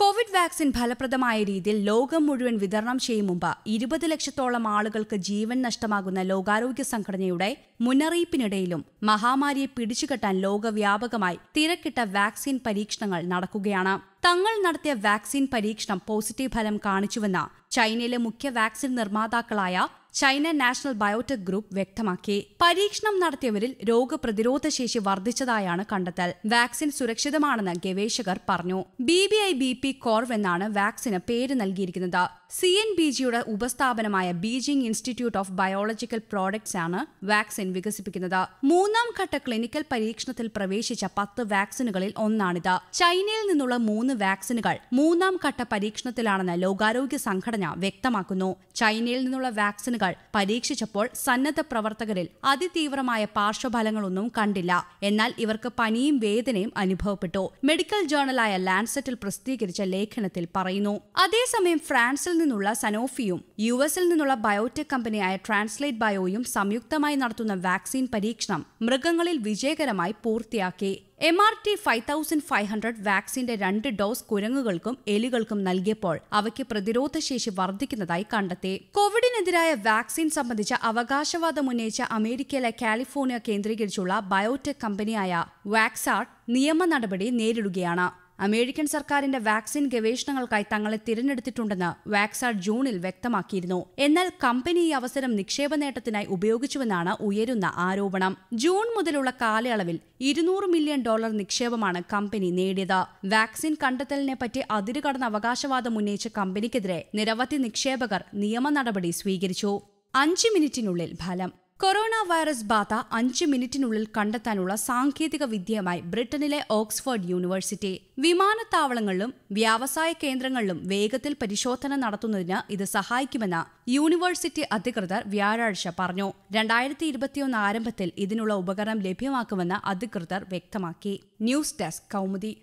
Covid vaccine ഫലപ്രദമായ രീതിയിൽ ലോകം മുഴുവൻ വിതരണം ചെയ്യും മുമ്പ് ഇരുപത് ലക്ഷത്തോളം ആളുകൾക്ക് ജീവൻ നഷ്ടമാകുന്ന ലോകാരോഗ്യ സംഘടനയുടെ മുന്നറിയിപ്പിനിടയിലും മഹാമാരിയെ പിടിച്ചുകെട്ടാൻ ലോകവ്യാപകമായി തിരക്കിട്ട വാക്സിൻ പരീക്ഷണങ്ങൾ നടക്കുകയാണ് തങ്ങൾ നടത്തിയ വാക്സിൻ പരീക്ഷണം പോസിറ്റീവ് ഫലം കാണിച്ചുവെന്ന ചൈനയിലെ മുഖ്യ വാക്സിൻ നിർമ്മാതാക്കളായ ചൈന നാഷണൽ ബയോടെക് ഗ്രൂപ്പ് വ്യക്തമാക്കി പരീക്ഷണം നടത്തിയവരിൽ രോഗപ്രതിരോധ ശേഷി വർദ്ധിച്ചതായാണ് കണ്ടെത്തൽ വാക്സിൻ സുരക്ഷിതമാണെന്ന് ഗവേഷകർ പറഞ്ഞു B B I B P CorV എന്നാണ് വാക്സിന് പേര് നൽകിയിരിക്കുന്നത് സി എൻ ബി ജിയുടെ ഉപസ്ഥാപനമായ Beijing Institute of Biological Products ആണ് വാക്സിൻ വികസിപ്പിക്കുന്നത് മൂന്നാം ഘട്ട ക്ലിനിക്കൽ പരീക്ഷണത്തിൽ പ്രവേശിച്ച പത്ത് വാക്സിനുകളിൽ ഒന്നാണിത് ചൈനയിൽ നിന്നുള്ള മൂന്ന് വാക്സിനുകൾ മൂന്നാം ഘട്ട പരീക്ഷണത്തിലാണെന്ന് ലോകാരോഗ്യ സംഘടന വ്യക്തമാക്കുന്നു ചൈനയിൽ നിന്നുള്ള വാക്സിനുകൾ പരീക്ഷിച്ചപ്പോൾ സന്നദ്ധ പ്രവർത്തകരിൽ അതിതീവ്രമായ പാർശ്വഫലങ്ങളൊന്നും കണ്ടില്ല എന്നാൽ ഇവർക്ക് പനിയും വേദനയും അനുഭവപ്പെട്ടു മെഡിക്കൽ ജേർണലായ ലാൻഡ്സെറ്റിൽ പ്രസിദ്ധീകരിച്ച ലേഖനത്തിൽ പറയുന്നു അതേസമയം ഫ്രാൻസിൽ നിന്നുള്ള സനോഫിയും യു എസിൽ നിന്നുള്ള ബയോടെക് കമ്പനിയായ ട്രാൻസ്ലേറ്റ് ബയോയും സംയുക്തമായി നടത്തുന്ന വാക്സിൻ പരീക്ഷണം മൃഗങ്ങളിൽ വിജയകരമായി പൂർത്തിയാക്കി M R T five thousand five hundred വാക്സിന്റെ രണ്ട് ഡോസ് കുരങ്ങുകൾക്കും എലികൾക്കും നൽകിയപ്പോൾ അവയ്ക്ക് പ്രതിരോധശേഷി വർദ്ധിക്കുന്നതായി കണ്ടെത്തി കോവിഡിനെതിരായ വാക്സിൻ സംബന്ധിച്ച അവകാശവാദം ഉന്നയിച്ച അമേരിക്കയിലെ കാലിഫോർണിയ കേന്ദ്രീകരിച്ചുള്ള ബയോടെക് കമ്പനിയായ വാക്സാർട്ട് നിയമ നടപടി നേരിടുകയാണ് അമേരിക്കൻ സർക്കാരിന്റെ വാക്സിൻ ഗവേഷണങ്ങൾക്കായി തങ്ങളെ തിരഞ്ഞെടുത്തിട്ടുണ്ടെന്ന് വാക്സ ജൂണിൽ വ്യക്തമാക്കിയിരുന്നു എന്നാൽ കമ്പനി ഈ അവസരം നിക്ഷേപ നേട്ടത്തിനായി ഉപയോഗിച്ചുവെന്നാണ് ഉയരുന്ന ആരോപണം ജൂൺ മുതലുള്ള കാലയളവിൽ ഇരുന്നൂറ് മില്യൺ ഡോളർ നിക്ഷേപമാണ് കമ്പനി നേടിയത് വാക്സിൻ കണ്ടെത്തലിനെ പറ്റി അതിരുകടന്ന അവകാശവാദം ഉന്നയിച്ച കമ്പനിക്കെതിരെ നിരവധി നിക്ഷേപകർ നിയമ നടപടി സ്വീകരിച്ചു അഞ്ച് മിനിറ്റിനുള്ളിൽ ഫലം കൊറോണ വൈറസ് ബാധ അഞ്ച് മിനിറ്റിനുള്ളിൽ കണ്ടെത്താനുള്ള സാങ്കേതിക വിദ്യയുമായി ബ്രിട്ടനിലെ ഓക്സ്ഫോർഡ് യൂണിവേഴ്സിറ്റി വിമാനത്താവളങ്ങളിലും വ്യാവസായ കേന്ദ്രങ്ങളിലും വേഗത്തിൽ പരിശോധന നടത്തുന്നതിന് ഇത് സഹായിക്കുമെന്ന് യൂണിവേഴ്സിറ്റി അധികൃതർ വ്യാഴാഴ്ച പറഞ്ഞു രണ്ടായിരത്തി ഇരുപത്തിയൊന്ന് ആരംഭത്തിൽ ഇതിനുള്ള ഉപകരണം ലഭ്യമാക്കുമെന്ന് അധികൃതർ വ്യക്തമാക്കി ന്യൂസ് ഡെസ്ക് കൗമുദി